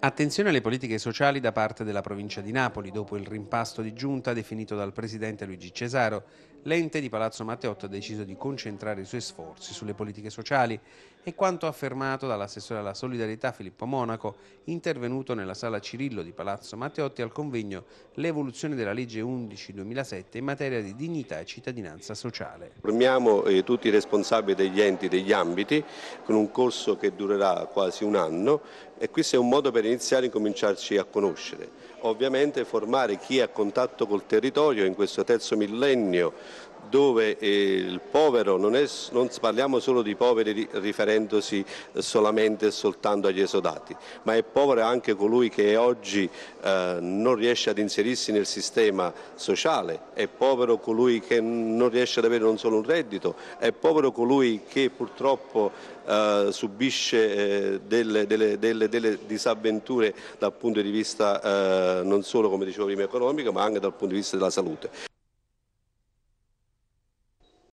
Attenzione alle politiche sociali da parte della provincia di Napoli dopo il rimpasto di giunta definito dal presidente Luigi Cesaro l'ente di Palazzo Matteotto ha deciso di concentrare i suoi sforzi sulle politiche sociali e quanto affermato dall'assessore alla solidarietà Filippo Monaco, intervenuto nella sala Cirillo di Palazzo Matteotti al convegno L'evoluzione della legge 11-2007 in materia di dignità e cittadinanza sociale. Formiamo eh, tutti i responsabili degli enti, degli ambiti, con un corso che durerà quasi un anno e questo è un modo per iniziare a cominciarci a conoscere ovviamente formare chi è a contatto col territorio in questo terzo millennio dove eh, il povero non, è, non, parliamo solo di poveri riferendosi solamente e soltanto agli esodati, ma è povero anche colui che oggi eh, non riesce ad inserirsi nel sistema sociale, è povero colui che non riesce ad avere non solo un reddito, è povero colui che purtroppo eh, subisce eh, delle, delle, delle, delle, disavventure dal punto di vista eh, non solo come dicevo prima economico ma anche dal punto di vista della salute.